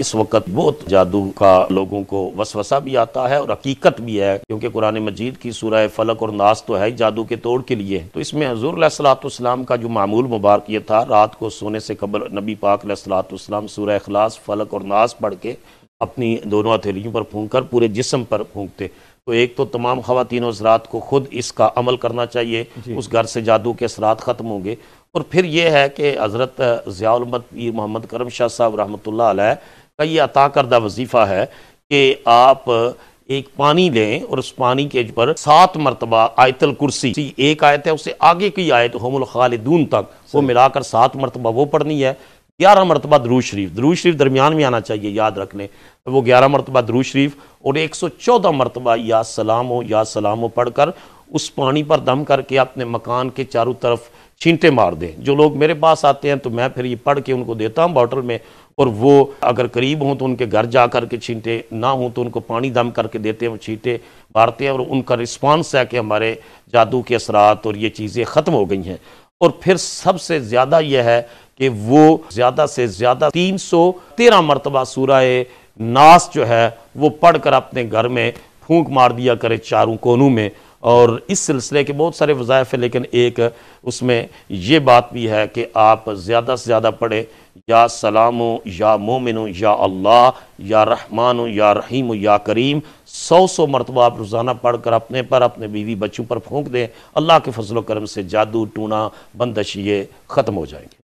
इस वक्त बहुत जादू का लोगों को वसवसा भी आता है और हकीकत भी है क्योंकि कुरान मजीद की सूरह फलक और नाश तो है जादू के तोड़ के लिए तो इसमें हजूर सलाम का जो मामूल मुबारक ये था रात को सोने से कबल नबी पाक सलाम सूर अखलास फलक और नास पढ़ के अपनी दोनों हथेलियों पर फूंक कर पूरे जिसम पर फूंकते तो एक तो तमाम खातिन हजरात को खुद इसका अमल करना चाहिए उस घर से जादू के असरात ख़त्म होंगे और फिर यह है कि हज़रत ज़ियामत पीर मोहम्मद करम शाह साहब रहमत ला का ये अता करदा वजीफ़ा है कि आप एक पानी लें और उस पानी के पर सात मरतबा आयतल कुर्सी एक आयत है उससे आगे की आयत हमल खालिदून तक वो मिलाकर सात मरतबा वो पढ़नी है ग्यारह मरतबा दरू शरीफ दरू शरीफ दरमियान में आना चाहिए याद रख लें तो वो ग्यारह मरतबा दरू शरीफ और एक सौ चौदह मरतबा या सलाम हो या सलाम हो पढ़ कर उस पानी पर दम करके अपने मकान के चारों तरफ छींटे मार दें जो लोग मेरे पास आते हैं तो मैं फिर ये पढ़ के उनको देता हूँ बॉटल में और वो अगर करीब हों तो उनके घर जा कर के छींटे ना हों तो उनको पानी दम करके देते हैं वो छींटे मारते हैं और उनका रिस्पांस है कि हमारे जादू के असरात और ये चीज़ें ख़त्म हो गई हैं और फिर सबसे ज़्यादा यह है कि वो ज़्यादा से ज़्यादा तीन सौ तेरह मरतबा सूरा नास जो है वो पढ़ कर अपने घर में फूंक मार दिया करे चारों कोनों में और इस सिलसिले के बहुत सारे वज़ायफ़ हैं लेकिन एक उसमें ये बात भी है कि आप ज़्यादा से ज़्यादा पढ़ें या सलाम या मोमिन या अल्लाह या रहमान या रहीम या करीम सौ सौ मरतबा आप रोज़ाना पढ़ कर अपने पर अपने बीवी बच्चों पर फूँक दें अल्लाह के फजल करम से जादू टूना बंदश ये ख़त्म हो जाएंगे